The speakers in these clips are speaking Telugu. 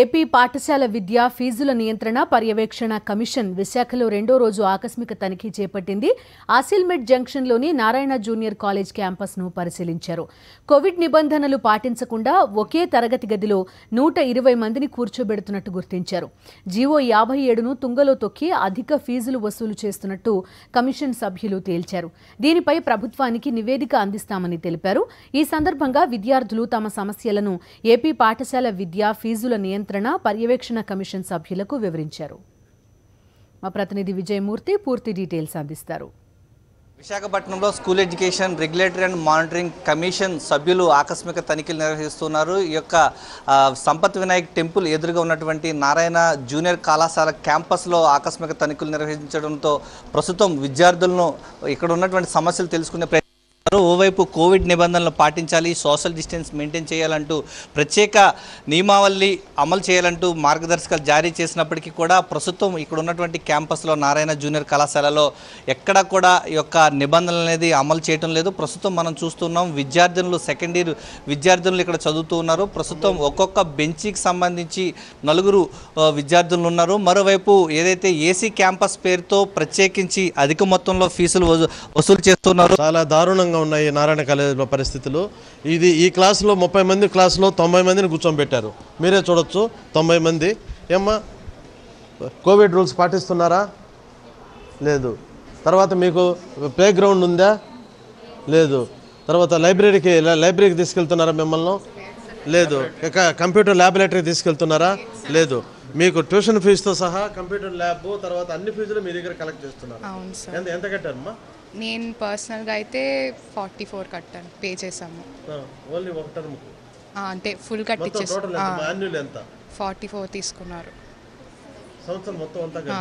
ఏపీ పాఠశాల విద్య ఫీజుల నియంత్రణ పర్యవేక్షణ కమిషన్ విశాఖలో రెండో రోజు ఆకస్మిక తనిఖీ చేపట్టింది ఆసిల్మెట్ జంక్షన్లోని నారాయణ జూనియర్ కాలేజ్ క్యాంపస్ను పరిశీలించారు కోవిడ్ నిబంధనలు పాటించకుండా ఒకే తరగతి గదిలో నూట ఇరవై మందిని కూర్చోబెడుతున్నట్టు గుర్తించారు జీవో యాభై ఏడును తుంగలో తొక్కి అధిక ఫీజులు వసూలు చేస్తున్నట్టు కమిషన్ సభ్యులు తేల్చారు దీనిపై ప్రభుత్వానికి నివేదిక అందిస్తామని తెలిపారు ఈ సందర్భంగా విద్యార్థులు తమ సమస్యలను ఏపీ పాఠశాల విద్య ఫీజుల నియంత్రణ పర్యవేక్షణ కమిషన్ సభ్యులకు వివరించారు మా ప్రతినిధి విజయమూర్తి పూర్తి డీటెయిల్స్ అందిస్తారు విశాఖపట్నంలో school education regulatory and monitoring commission సభ్యులు ఆకస్మిక తనిఖీలు నిర్వహిస్తున్నారు ఈ యొక్క సంపత్ వినాయక్ టెంపుల్ ఎదురుగా ఉన్నటువంటి నారాయణ జూనియర్ కళాశాల క్యాంపస్లో ఆకస్మిక తనిఖీలు నిర్వహించడంతో ప్రస్తుతం విద్యార్థులను ఇక్కడ ఉన్నటువంటి సమస్యలు తెలుసుకునే ఓవైపు కోవిడ్ నిబంధనలు పాటించాలి సోషల్ డిస్టెన్స్ మెయింటైన్ చేయాలంటూ ప్రత్యేక నియమావళి అమలు చేయాలంటూ మార్గదర్శకాలు జారీ చేసినప్పటికీ కూడా ప్రస్తుతం ఇక్కడ ఉన్నటువంటి క్యాంపస్లో నారాయణ జూనియర్ కళాశాలలో ఎక్కడ కూడా ఈ యొక్క నిబంధనలు అనేది అమలు చేయడం లేదు ప్రస్తుతం మనం చూస్తున్నాం విద్యార్థినులు సెకండ్ ఇయర్ విద్యార్థినులు ఇక్కడ చదువుతూ ఉన్నారు ప్రస్తుతం ఒక్కొక్క బెంచ్కి సంబంధించి నలుగురు విద్యార్థులు ఉన్నారు మరోవైపు ఏదైతే ఏసీ క్యాంపస్ పేరుతో ప్రత్యేకించి అధిక మొత్తంలో ఫీజులు వసూలు చేస్తున్నారు చాలా దారుణంగా దారుణంగా ఉన్నాయి నారాయణ కాలేజీలో పరిస్థితులు ఇది ఈ క్లాసులో ముప్పై మంది క్లాసులో తొంభై మందిని కూర్చోబెట్టారు మీరే చూడొచ్చు తొంభై మంది ఏమ్మా కోవిడ్ రూల్స్ పాటిస్తున్నారా లేదు తర్వాత మీకు ప్లే గ్రౌండ్ ఉందా లేదు తర్వాత లైబ్రరీకి లైబ్రరీకి తీసుకెళ్తున్నారా మిమ్మల్ని లేదు కంప్యూటర్ ల్యాబరేటరీకి తీసుకెళ్తున్నారా లేదు మీకు ట్యూషన్ ఫీజుతో సహా కంప్యూటర్ ల్యాబ్ తర్వాత అన్ని ఫీజులు మీ దగ్గర కలెక్ట్ చేస్తున్నారు ఎంత కట్టారమ్మా నేను పర్సనల్గా అయితే ఫార్టీ ఫోర్ కట్టాను పే చేసాము అంటే ఫుల్ కట్టించేసాను ఫార్టీ ఫోర్ తీసుకున్నారు సంవత్సరం మొత్తం అంతా డే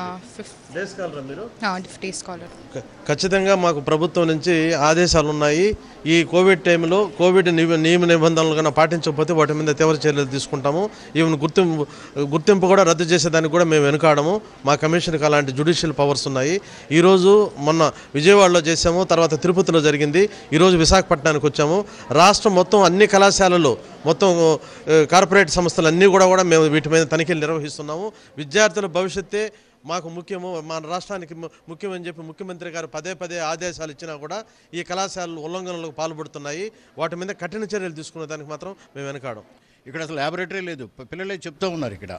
మీరు డే స్కాలర్ ఖచ్చితంగా మాకు ప్రభుత్వం నుంచి ఆదేశాలు ఉన్నాయి ఈ కోవిడ్ టైంలో కోవిడ్ నియమ నిబంధనలు కన్నా పాటించకపోతే వాటి మీద తీవ్ర చర్యలు తీసుకుంటాము ఈవెన్ గుర్తింపు గుర్తింపు కూడా రద్దు చేసేదానికి కూడా మేము వెనుకాడము మా కమిషన్కి అలాంటి జుడిషియల్ పవర్స్ ఉన్నాయి ఈరోజు మొన్న విజయవాడలో చేసాము తర్వాత తిరుపతిలో జరిగింది ఈరోజు విశాఖపట్నానికి వచ్చాము రాష్ట్రం మొత్తం అన్ని కళాశాలలు మొత్తం కార్పొరేట్ అన్నీ కూడా కూడా మేము వీటి మీద తనిఖీలు నిర్వహిస్తున్నాము విద్యార్థుల భవిష్యత్తే మాకు ముఖ్యము మన రాష్ట్రానికి ముఖ్యమని చెప్పి ముఖ్యమంత్రి గారు పదే పదే ఆదేశాలు ఇచ్చినా కూడా ఈ కళాశాలలు ఉల్లంఘనలకు పాల్పడుతున్నాయి వాటి మీద కఠిన చర్యలు తీసుకున్న దానికి మాత్రం మేము వెనకాడం ఇక్కడ అసలు ల్యాబొరేటరీ లేదు పిల్లలే చెప్తూ ఉన్నారు ఇక్కడ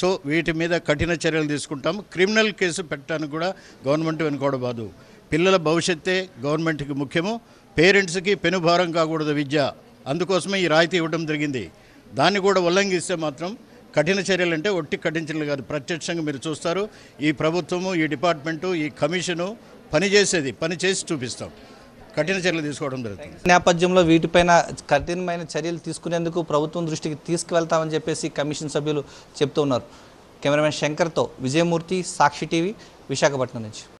సో వీటి మీద కఠిన చర్యలు తీసుకుంటాము క్రిమినల్ కేసు పెట్టడానికి కూడా గవర్నమెంట్ బాదు పిల్లల భవిష్యత్తే గవర్నమెంట్కి ముఖ్యము పేరెంట్స్కి పెనుభారం కాకూడదు విద్య అందుకోసమే ఈ రాయితీ ఇవ్వడం జరిగింది దాన్ని కూడా ఉల్లంఘిస్తే మాత్రం కఠిన చర్యలు అంటే ఒట్టి కఠించలేదు కాదు ప్రత్యక్షంగా మీరు చూస్తారు ఈ ప్రభుత్వము ఈ డిపార్ట్మెంటు ఈ కమిషను పనిచేసేది పని చేసి చూపిస్తాం కఠిన చర్యలు తీసుకోవడం జరుగుతుంది నేపథ్యంలో వీటిపైన కఠినమైన చర్యలు తీసుకునేందుకు ప్రభుత్వం దృష్టికి తీసుకువెళ్తామని చెప్పేసి కమిషన్ సభ్యులు చెప్తూ ఉన్నారు కెమెరామెన్ శంకర్తో విజయమూర్తి సాక్షి టీవీ విశాఖపట్నం నుంచి